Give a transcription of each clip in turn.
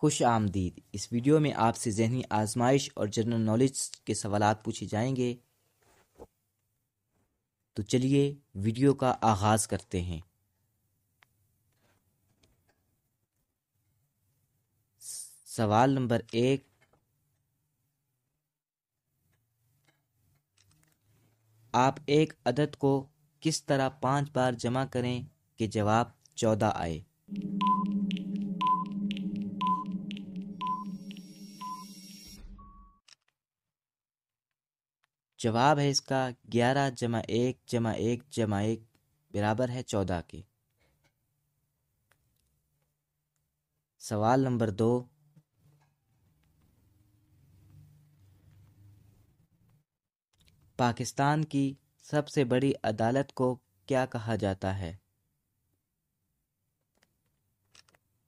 खुश आमदीद इस वीडियो में आपसे जहनी आजमाइश और जनरल नॉलेज के सवाल पूछे जाएंगे तो चलिए वीडियो का आगाज़ करते हैं सवाल नंबर एक आप एक अदद को किस तरह पांच बार जमा करें कि जवाब चौदह आए जवाब है इसका ग्यारह जमा एक जमा एक जमा एक बराबर है चौदह के सवाल नंबर दो पाकिस्तान की सबसे बड़ी अदालत को क्या कहा जाता है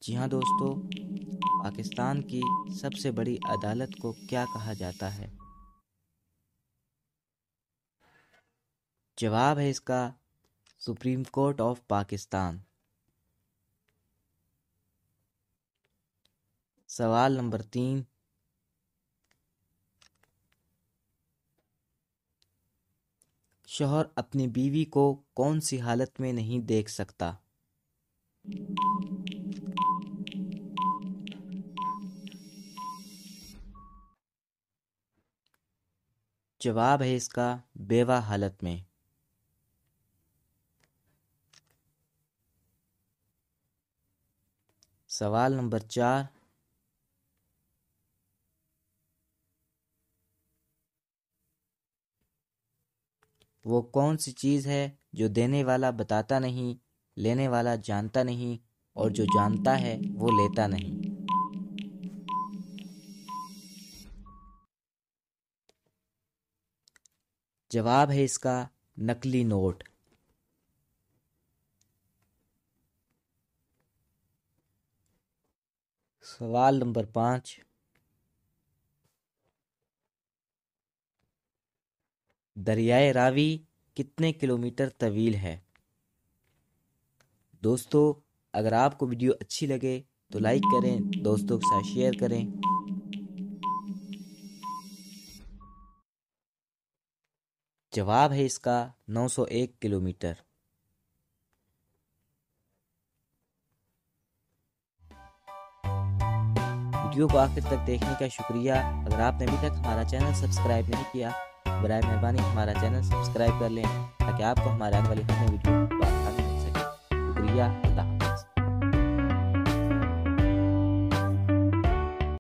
जी हाँ दोस्तों पाकिस्तान की सबसे बड़ी अदालत को क्या कहा जाता है जवाब है इसका सुप्रीम कोर्ट ऑफ पाकिस्तान सवाल नंबर तीन शोहर अपनी बीवी को कौन सी हालत में नहीं देख सकता जवाब है इसका बेवा हालत में सवाल नंबर चार वो कौन सी चीज़ है जो देने वाला बताता नहीं लेने वाला जानता नहीं और जो जानता है वो लेता नहीं जवाब है इसका नकली नोट सवाल नंबर पाँच दरियाए रावी कितने किलोमीटर तवील है दोस्तों अगर आपको वीडियो अच्छी लगे तो लाइक करें दोस्तों के साथ शेयर करें जवाब है इसका 901 किलोमीटर वीडियो को आखिर तक देखने का शुक्रिया अगर आपने अभी तक हमारा चैनल सब्सक्राइब नहीं किया तो बर मेहरबानी हमारा चैनल सब्सक्राइब कर लें ताकि आपको हमारे आने वाली हमें वीडियो